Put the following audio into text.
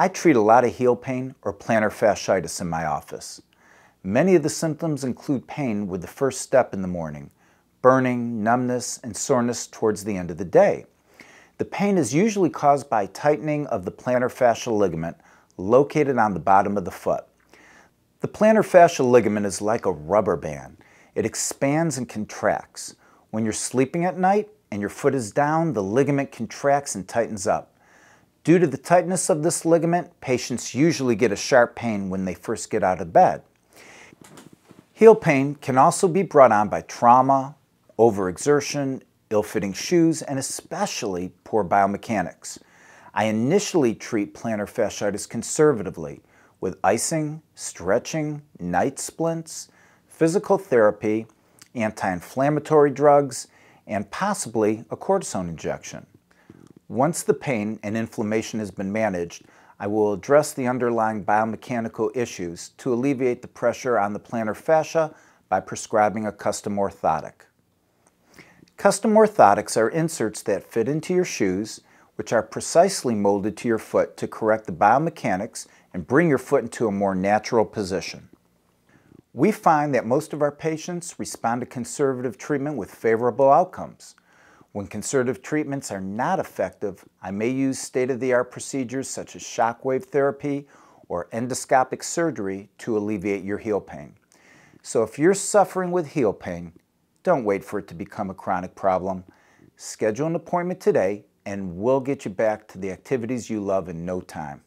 I treat a lot of heel pain or plantar fasciitis in my office. Many of the symptoms include pain with the first step in the morning, burning, numbness, and soreness towards the end of the day. The pain is usually caused by tightening of the plantar fascial ligament located on the bottom of the foot. The plantar fascial ligament is like a rubber band. It expands and contracts. When you're sleeping at night and your foot is down, the ligament contracts and tightens up. Due to the tightness of this ligament, patients usually get a sharp pain when they first get out of bed. Heel pain can also be brought on by trauma, overexertion, ill-fitting shoes, and especially poor biomechanics. I initially treat plantar fasciitis conservatively with icing, stretching, night splints, physical therapy, anti-inflammatory drugs, and possibly a cortisone injection. Once the pain and inflammation has been managed, I will address the underlying biomechanical issues to alleviate the pressure on the plantar fascia by prescribing a custom orthotic. Custom orthotics are inserts that fit into your shoes, which are precisely molded to your foot to correct the biomechanics and bring your foot into a more natural position. We find that most of our patients respond to conservative treatment with favorable outcomes. When conservative treatments are not effective, I may use state-of-the-art procedures such as shockwave therapy or endoscopic surgery to alleviate your heel pain. So if you're suffering with heel pain, don't wait for it to become a chronic problem. Schedule an appointment today and we'll get you back to the activities you love in no time.